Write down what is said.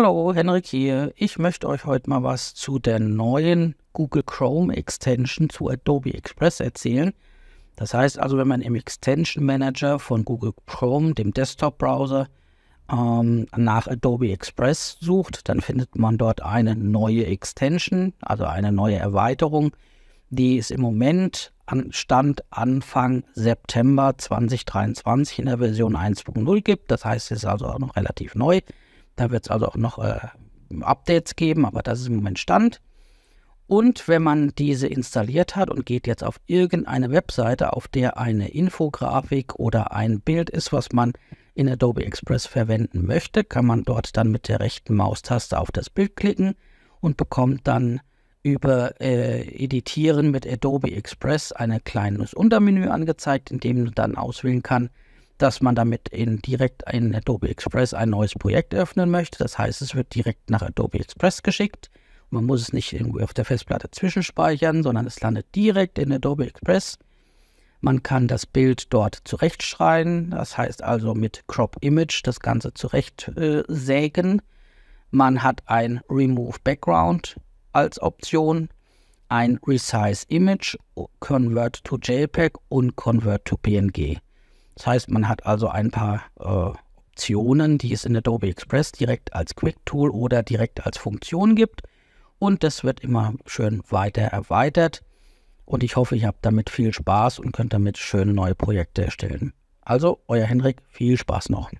Hallo, Henrik hier. Ich möchte euch heute mal was zu der neuen Google Chrome Extension zu Adobe Express erzählen. Das heißt also, wenn man im Extension Manager von Google Chrome, dem Desktop-Browser, ähm, nach Adobe Express sucht, dann findet man dort eine neue Extension, also eine neue Erweiterung. Die ist im Moment an Stand Anfang September 2023 in der Version 1.0 gibt. Das heißt, es ist also auch noch relativ neu. Da wird es also auch noch äh, Updates geben, aber das ist im Moment Stand. Und wenn man diese installiert hat und geht jetzt auf irgendeine Webseite, auf der eine Infografik oder ein Bild ist, was man in Adobe Express verwenden möchte, kann man dort dann mit der rechten Maustaste auf das Bild klicken und bekommt dann über äh, Editieren mit Adobe Express ein kleines Untermenü angezeigt, in dem man dann auswählen kann, dass man damit in direkt in Adobe Express ein neues Projekt öffnen möchte. Das heißt, es wird direkt nach Adobe Express geschickt. Man muss es nicht irgendwo auf der Festplatte zwischenspeichern, sondern es landet direkt in Adobe Express. Man kann das Bild dort zurechtschreien, das heißt also mit Crop Image das Ganze zurechtsägen. äh, Man hat ein Remove Background als Option, ein Resize Image, Convert to JPEG und Convert to PNG. Das heißt, man hat also ein paar äh, Optionen, die es in Adobe Express direkt als Quick Tool oder direkt als Funktion gibt. Und das wird immer schön weiter erweitert. Und ich hoffe, ihr habt damit viel Spaß und könnt damit schöne neue Projekte erstellen. Also, euer Henrik, viel Spaß noch.